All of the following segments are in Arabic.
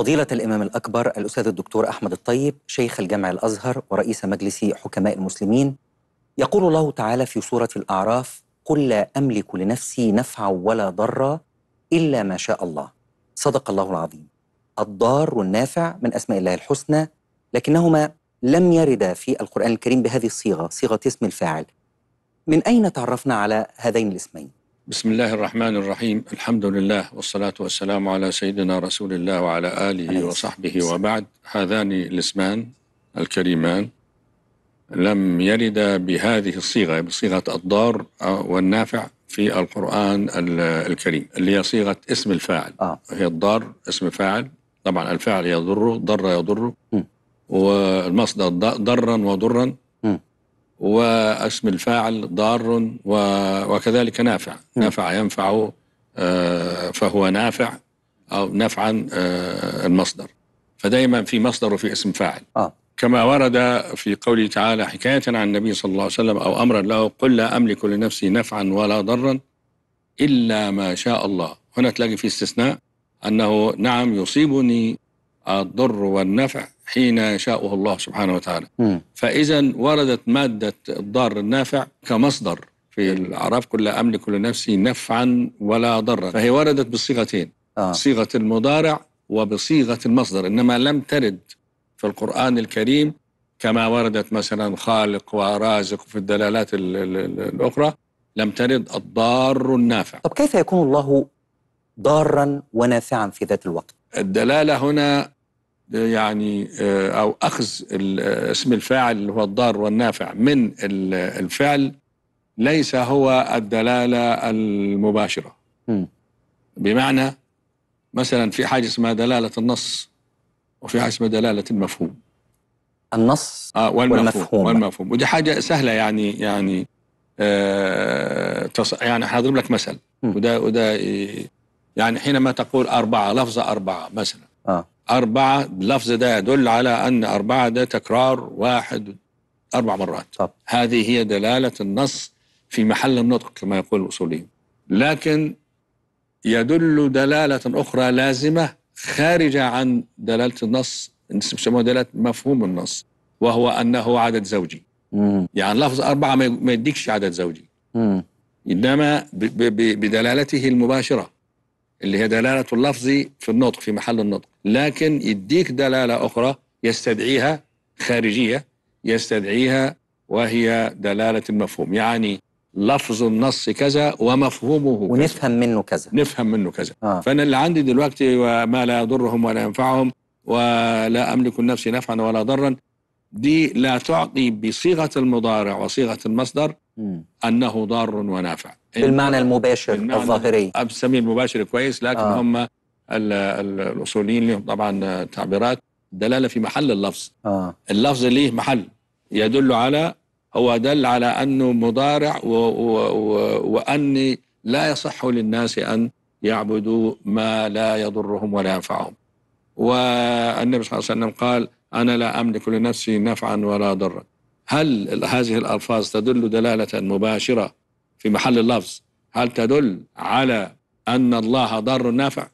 فضيلة الإمام الأكبر الأستاذ الدكتور أحمد الطيب شيخ الجامع الأزهر ورئيس مجلس حكماء المسلمين يقول الله تعالى في سورة الأعراف قل لا أملك لنفسي نفعا ولا ضرا إلا ما شاء الله صدق الله العظيم الضار والنافع من أسماء الله الحسنى لكنهما لم يردا في القرآن الكريم بهذه الصيغة صيغة اسم الفاعل من أين تعرفنا على هذين الاسمين؟ بسم الله الرحمن الرحيم الحمد لله والصلاة والسلام على سيدنا رسول الله وعلى آله وصحبه وبعد هذان الاسمان الكريمان لم يردا بهذه الصيغة بصيغة الضار والنافع في القرآن الكريم اللي هي صيغة اسم الفاعل آه. هي الضار اسم فاعل طبعا الفاعل يضره ضر يضره والمصدر ضرا وضرا واسم الفاعل ضار وكذلك نافع نعم. نافع ينفع آه، فهو نافع أو نفعا آه، المصدر فدائما في مصدر وفي اسم فاعل آه. كما ورد في قوله تعالى حكاية عن النبي صلى الله عليه وسلم أو أمرا له قل لا أملك لنفسي نفعا ولا ضرا إلا ما شاء الله هنا تلاقي في استثناء أنه نعم يصيبني الضر والنفع حين يشاؤه الله سبحانه وتعالى فإذا وردت مادة الضار النافع كمصدر في الأعراف كل أملك لنفسي نفعا ولا ضرا فهي وردت بصيغتين آه. صيغة المضارع وبصيغة المصدر إنما لم ترد في القرآن الكريم كما وردت مثلا خالق ورازق في الدلالات الـ الـ الأخرى لم ترد الضار النافع طب كيف يكون الله ضارا ونافعا في ذات الوقت الدلالة هنا يعني آه، او اخذ آه، اسم الفاعل اللي هو الضار والنافع من الفعل ليس هو الدلاله المباشره بمعنى مثلا في حاجه اسمها دلاله النص وفي حاجه اسمها دلاله المفهوم النص آه والمفهوم, والمفهوم والمفهوم ودي حاجه سهله يعني يعني آه تص... يعني هضرب لك مثل وده وده يعني حينما تقول اربعه لفظه اربعه مثلا آه. أربعة اللفظ ده يدل على أن أربعة ده تكرار واحد أربع مرات طب. هذه هي دلالة النص في محل النطق كما يقول الأصوليين لكن يدل دلالة أخرى لازمة خارجة عن دلالة النص يسموها دلالة مفهوم النص وهو أنه عدد زوجي مم. يعني لفظ أربعة ما يديكش عدد زوجي مم. إنما بدلالته المباشرة اللي هي دلالة اللفظ في النطق في محل النطق لكن يديك دلالة أخرى يستدعيها خارجية يستدعيها وهي دلالة المفهوم يعني لفظ النص كذا ومفهومه ونفهم كذا. منه كذا نفهم منه كذا آه. فأنا اللي عندي دلوقتي وما لا يضرهم ولا ينفعهم ولا أملك نفسي نفعا ولا ضرا دي لا تعطي بصيغة المضارع وصيغة المصدر انه ضار ونافع بالمعنى المباشر بالمعنى الظاهري بسميه المباشر كويس لكن آه. هم الاصوليين لهم طبعا تعبيرات دلاله في محل اللفظ آه. اللفظ ليه محل يدل على هو دل على انه مضارع و و و واني لا يصح للناس ان يعبدوا ما لا يضرهم ولا ينفعهم والنبي صلى الله عليه وسلم قال انا لا املك لنفسي نفعا ولا ضرا هل هذه الألفاظ تدل دلالة مباشرة في محل اللفظ هل تدل على أن الله ضار نافع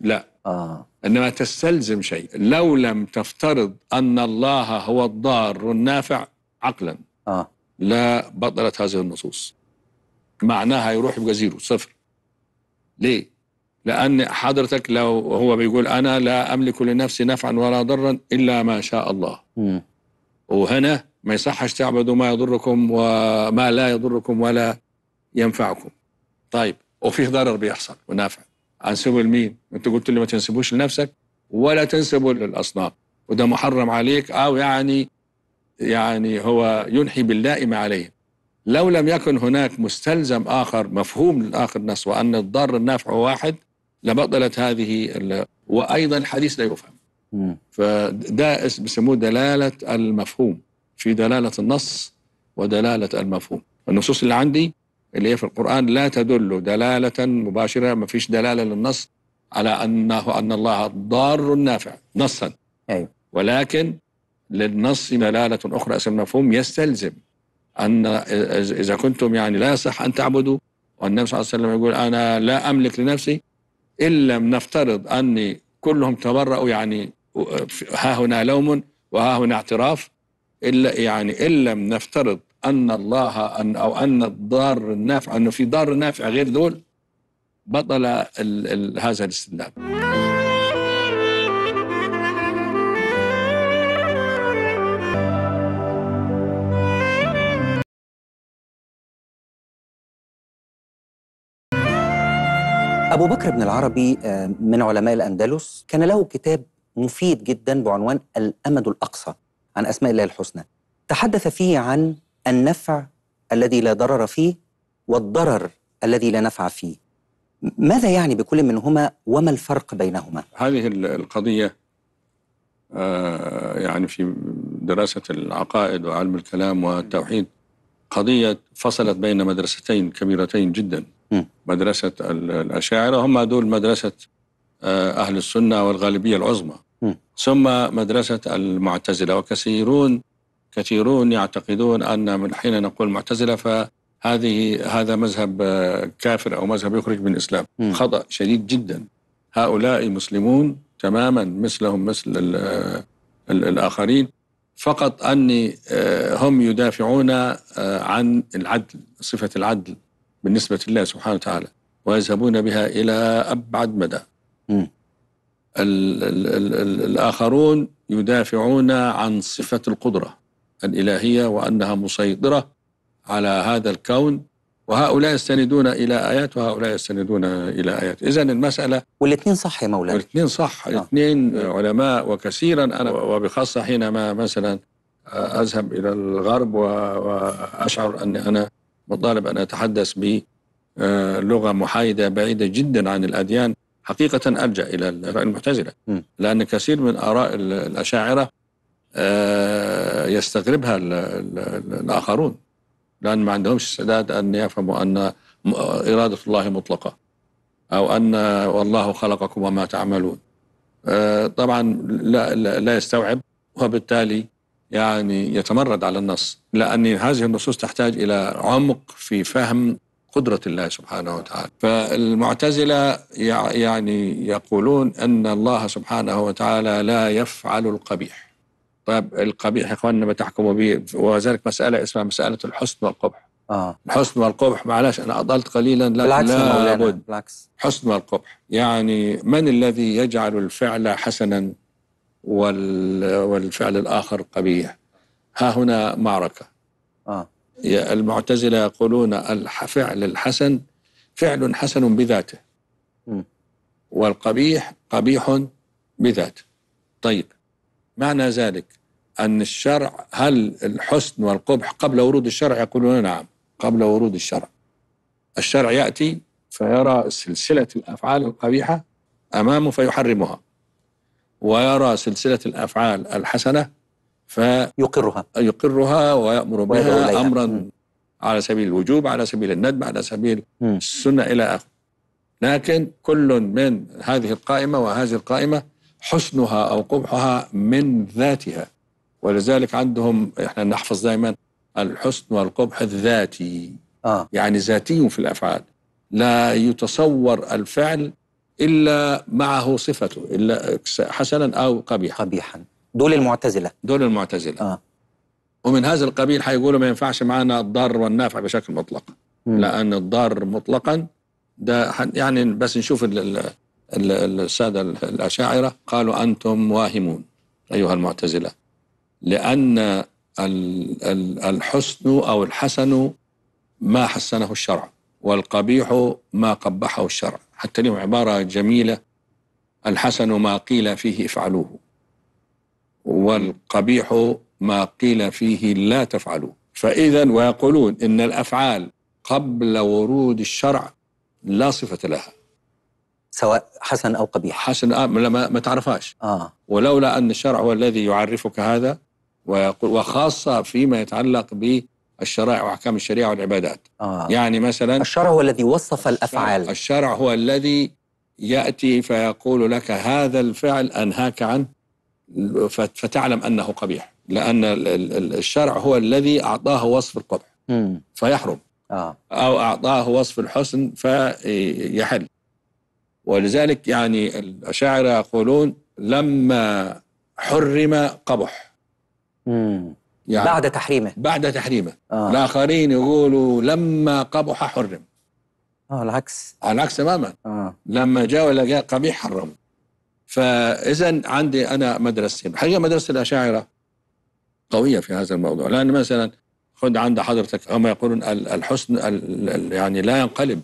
لا آه. إنما تستلزم شيء لو لم تفترض أن الله هو الضار النافع عقلا آه. لا بطلت هذه النصوص معناها يروح يبقى زيرو صفر ليه؟ لأن حضرتك لو هو بيقول أنا لا أملك لنفسي نفعا ولا ضرا إلا ما شاء الله م. وهنا ما يصحش تعبدوا ما يضركم وما لا يضركم ولا ينفعكم طيب وفيه ضرر بيحصل ونافع انسبه لمين انت قلت لي ما تنسبوش لنفسك ولا تنسبوا للاصنام وده محرم عليك او يعني يعني هو ينحي باللائم عليه لو لم يكن هناك مستلزم اخر مفهوم لاخر النص وان الضر النافع واحد لبطلت هذه وايضا الحديث لا يفهم فده بيسموه دلاله المفهوم في دلالة النص ودلالة المفهوم النصوص اللي عندي اللي هي في القرآن لا تدل دلالة مباشرة ما فيش دلالة للنص على أنه أن الله ضار نافع نصا أي. أيوة. ولكن للنص دلالة أخرى اسم المفهوم يستلزم أن إذا كنتم يعني لا يصح أن تعبدوا والنبي صلى الله عليه وسلم يقول أنا لا أملك لنفسي إن لم نفترض أني كلهم تبرأوا يعني ها هنا لوم وها هنا اعتراف الا يعني ان لم نفترض ان الله ان او ان الضار النافع انه في ضار نافع غير دول بطل الـ الـ هذا الاستدلال أبو بكر بن العربي آه، من علماء الأندلس كان له كتاب مفيد جدا بعنوان الأمد الأقصى عن أسماء الله الحسنى تحدث فيه عن النفع الذي لا ضرر فيه والضرر الذي لا نفع فيه ماذا يعني بكل منهما وما الفرق بينهما؟ هذه القضية آه، يعني في دراسة العقائد وعلم الكلام والتوحيد قضية فصلت بين مدرستين كبيرتين جدا مدرسة الأشاعرة هم دول مدرسة آه، أهل السنة والغالبية العظمى ثم مدرسة المعتزلة وكثيرون كثيرون يعتقدون أن من حين نقول معتزلة فهذه هذا مذهب كافر أو مذهب يخرج من الإسلام م. خطأ شديد جدا هؤلاء مسلمون تماما مثلهم مثل الـ الـ الآخرين فقط أني آه، هم يدافعون آه، عن العدل صفة العدل بالنسبة لله سبحانه وتعالى ويذهبون بها إلى أبعد مدى م. ال ال ال الآخرون يدافعون عن صفة القدرة الإلهية وأنها مسيطرة على هذا الكون وهؤلاء يستندون إلى آيات وهؤلاء يستندون إلى آيات إذا المسألة والاثنين صح يا مولانا والاثنين صح الاثنين آه. علماء وكثيرا أنا وبخاصة حينما مثلا أذهب إلى الغرب وأشعر أن أنا مطالب أن أتحدث بلغة محايدة بعيدة جدا عن الأديان حقيقة ألجأ إلى الرأي المعتزلة لأن كثير من آراء الأشاعرة آه، يستغربها الآخرون لأن ما عندهمش استعداد أن يفهموا أن إرادة الله مطلقة أو أن والله خلقكم وما تعملون آه، طبعا لا, لا, لا يستوعب وبالتالي يعني يتمرد على النص لأن هذه النصوص تحتاج إلى عمق في فهم قدرة الله سبحانه وتعالى فالمعتزلة يعني يقولون أن الله سبحانه وتعالى لا يفعل القبيح طيب القبيح يا إخواننا ما تحكموا به وذلك مسألة اسمها مسألة الحسن والقبح آه. الحسن والقبح معلش أنا أضلت قليلا لا بالعكس بد بالعكس حسن والقبح يعني من الذي يجعل الفعل حسنا والفعل الآخر قبيح ها هنا معركة آه. المعتزلة يقولون الفعل الحسن فعل حسن بذاته والقبيح قبيح بذاته طيب معنى ذلك أن الشرع هل الحسن والقبح قبل ورود الشرع يقولون نعم قبل ورود الشرع الشرع يأتي فيرى سلسلة الأفعال القبيحة أمامه فيحرمها ويرى سلسلة الأفعال الحسنة فيقرها يقرها ويأمر بها أمرا على سبيل الوجوب على سبيل الندب على سبيل م. السنة إلى آخره لكن كل من هذه القائمة وهذه القائمة حسنها أو قبحها من ذاتها ولذلك عندهم احنا نحفظ دائما الحسن والقبح الذاتي آه. يعني ذاتي في الأفعال لا يتصور الفعل إلا معه صفته إلا حسنا أو قبيحا قبيحا دول المعتزله دول المعتزله آه. ومن هذا القبيل حيقولوا ما ينفعش معانا الضار والنافع بشكل مطلق مم. لان الضار مطلقا ده يعني بس نشوف الساده الاشاعره قالوا انتم واهمون ايها المعتزله لان الحسن او الحسن ما حسنه الشرع والقبيح ما قبحه الشرع حتى لهم عباره جميله الحسن ما قيل فيه افعلوه والقبيح ما قيل فيه لا تفعلوا فإذا ويقولون إن الأفعال قبل ورود الشرع لا صفة لها سواء حسن أو قبيح حسن آه ما, ما تعرفهاش آه. ولولا أن الشرع هو الذي يعرفك هذا ويقول وخاصة فيما يتعلق بالشرائع وأحكام الشريعة والعبادات آه. يعني مثلا الشرع هو الذي وصف الأفعال الشرع هو الذي يأتي فيقول لك هذا الفعل أنهاك عنه فتعلم انه قبيح لان الشرع هو الذي اعطاه وصف القبح فيحرم آه. او اعطاه وصف الحسن فيحل ولذلك يعني الاشاعره يقولون لما حرم قبح يعني بعد تحريمه بعد تحريمه آه. الاخرين يقولوا لما قبح حرم اه العكس العكس تماما آه. لما جاء ولا جاء قبيح حرمه فاذا عندي انا مدرستين حقيقه مدرسه الاشاعره قويه في هذا الموضوع لان مثلا خد عند حضرتك هم يقولون الحسن يعني لا ينقلب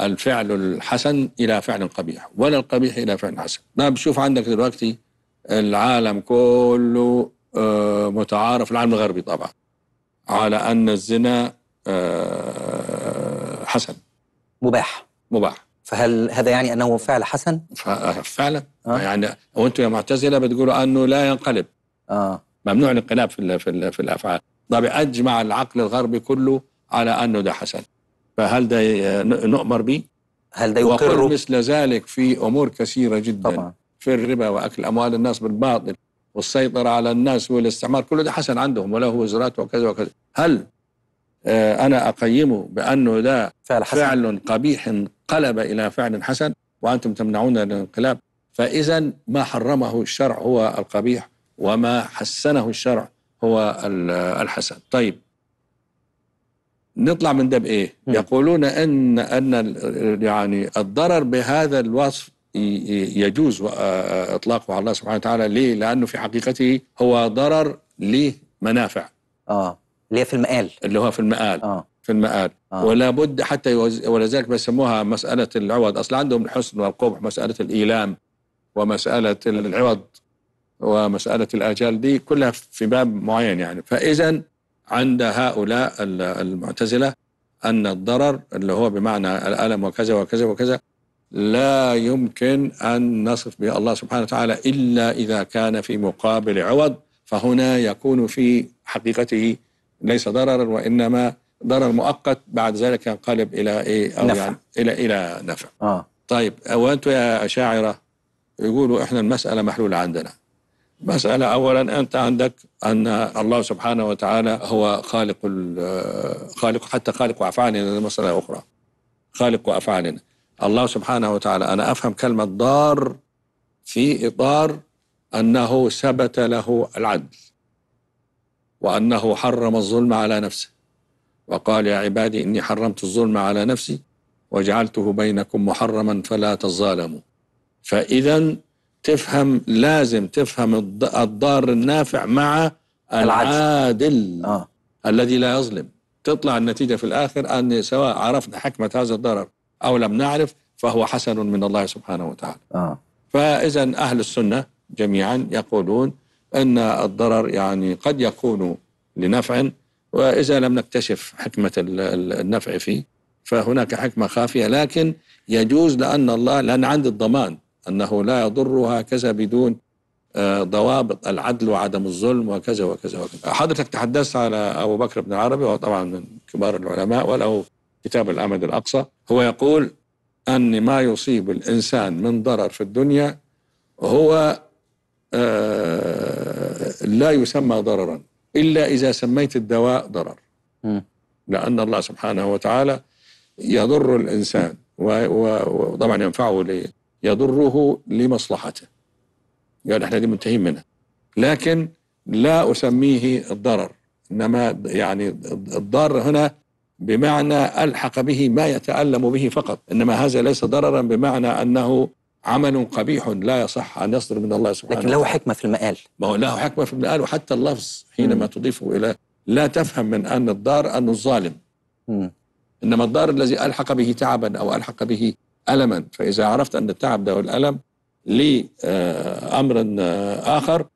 الفعل الحسن الى فعل قبيح ولا القبيح الى فعل حسن ما بشوف عندك دلوقتي العالم كله آه، متعارف العالم الغربي طبعا على ان الزنا آه، حسن مباح مباح فهل هذا يعني انه فعل حسن؟ آه، فعلا آه. يعني وانتم يا معتزله بتقولوا انه لا ينقلب اه ممنوع الانقلاب في الـ في, الـ في الافعال طب اجمع العقل الغربي كله على انه ده حسن فهل ده نؤمر به؟ هل ده يقر مثل ذلك في امور كثيره جدا طبعا. في الربا واكل اموال الناس بالباطل والسيطره على الناس والاستعمار كله ده حسن عندهم وله وزارات وكذا وكذا هل آه، أنا أقيمه بأنه ده فعل, حسن. فعل قبيح انقلب إلى فعل حسن وأنتم تمنعون الانقلاب فإذا ما حرمه الشرع هو القبيح وما حسنه الشرع هو الحسن طيب نطلع من ده بايه؟ يقولون ان ان يعني الضرر بهذا الوصف يجوز آه، اطلاقه على الله سبحانه وتعالى ليه؟ لانه في حقيقته هو ضرر لمنافع. اه اللي هي في المقال اللي هو في المقال آه. في المقال آه. ولا بد حتى يوز... ولذلك بيسموها مساله العوض اصل عندهم الحسن والقبح مساله الايلام ومساله العوض ومساله الاجال دي كلها في باب معين يعني فاذا عند هؤلاء المعتزله ان الضرر اللي هو بمعنى الالم وكذا وكذا وكذا لا يمكن ان نصف به الله سبحانه وتعالى الا اذا كان في مقابل عوض فهنا يكون في حقيقته ليس ضررا وانما ضرر مؤقت بعد ذلك ينقلب الى ايه او نفع. يعني الى الى نفع آه. طيب وانتم يا اشاعره يقولوا احنا المساله محلوله عندنا مسألة أولا أنت عندك أن الله سبحانه وتعالى هو خالق خالق حتى خالق أفعالنا مسألة أخرى خالق أفعالنا الله سبحانه وتعالى أنا أفهم كلمة ضار في إطار أنه ثبت له العدل وأنه حرم الظلم على نفسه وقال يا عبادي إني حرمت الظلم على نفسي وجعلته بينكم محرما فلا تظالموا فإذا تفهم لازم تفهم الضار النافع مع العادل آه. الذي لا يظلم تطلع النتيجة في الآخر أن سواء عرفنا حكمة هذا الضرر أو لم نعرف فهو حسن من الله سبحانه وتعالى آه. فإذا أهل السنة جميعا يقولون أن الضرر يعني قد يكون لنفع وإذا لم نكتشف حكمة النفع فيه فهناك حكمة خافية لكن يجوز لأن الله لأن عند الضمان أنه لا يضر هكذا بدون آه، ضوابط العدل وعدم الظلم وكذا وكذا وكذا حضرتك تحدثت على أبو بكر بن عربي وهو طبعا من كبار العلماء وله كتاب الأمد الأقصى هو يقول أن ما يصيب الإنسان من ضرر في الدنيا هو آه، لا يسمى ضررا إلا إذا سميت الدواء ضرر لأن الله سبحانه وتعالى يضر الإنسان وطبعا ينفعه يضره لمصلحته يعني احنا دي منتهين منها لكن لا أسميه الضرر إنما يعني الضار هنا بمعنى ألحق به ما يتألم به فقط إنما هذا ليس ضررا بمعنى أنه عمل قبيح لا يصح أن يصدر من الله سبحانه لكن له حكمة في المقال ما هو له حكمة في المقال وحتى اللفظ حينما تضيفه إلى لا تفهم من أن الدار أن الظالم مم. إنما الدار الذي ألحق به تعبا أو ألحق به ألما فإذا عرفت أن التعب ده والألم لأمر آخر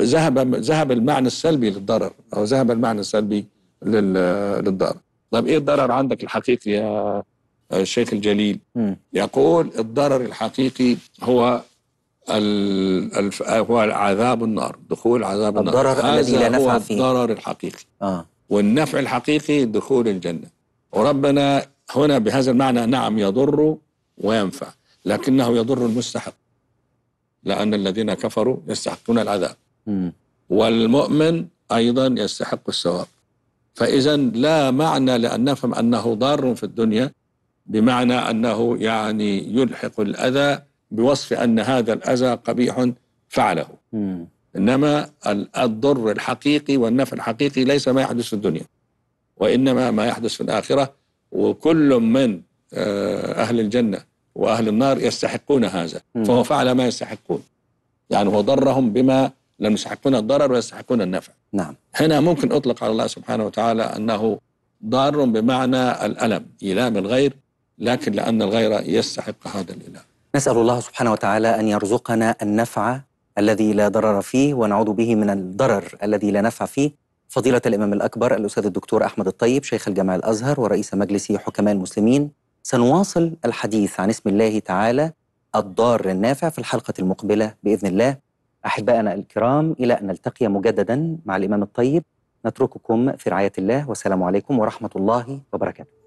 ذهب ذهب المعنى السلبي للضرر أو ذهب المعنى السلبي للضرر طب إيه الضرر عندك الحقيقي يا الشيخ الجليل م. يقول الضرر الحقيقي هو هو عذاب النار دخول عذاب النار الضرر الذي لا نفع فيه الضرر الحقيقي آه. والنفع الحقيقي دخول الجنة وربنا هنا بهذا المعنى نعم يضر وينفع لكنه يضر المستحق لأن الذين كفروا يستحقون العذاب م. والمؤمن أيضا يستحق الثواب فإذا لا معنى لأن نفهم أنه ضار في الدنيا بمعنى أنه يعني يلحق الأذى بوصف أن هذا الأذى قبيح فعله م. إنما الضر الحقيقي والنفع الحقيقي ليس ما يحدث في الدنيا وإنما ما يحدث في الآخرة وكل من آه، أهل الجنة وأهل النار يستحقون هذا م. فهو فعل ما يستحقون يعني هو ضرهم بما لم يستحقون الضرر ويستحقون النفع نعم هنا ممكن أطلق على الله سبحانه وتعالى أنه ضار بمعنى الألم إيلام الغير لكن لأن الغير يستحق هذا الإله نسأل الله سبحانه وتعالى أن يرزقنا النفع الذي لا ضرر فيه ونعوذ به من الضرر الذي لا نفع فيه فضيلة الإمام الأكبر الأستاذ الدكتور أحمد الطيب شيخ الجامع الأزهر ورئيس مجلس حكماء المسلمين سنواصل الحديث عن اسم الله تعالى الضار النافع في الحلقة المقبلة بإذن الله أحبائنا الكرام إلى أن نلتقي مجددا مع الإمام الطيب نترككم في رعاية الله والسلام عليكم ورحمة الله وبركاته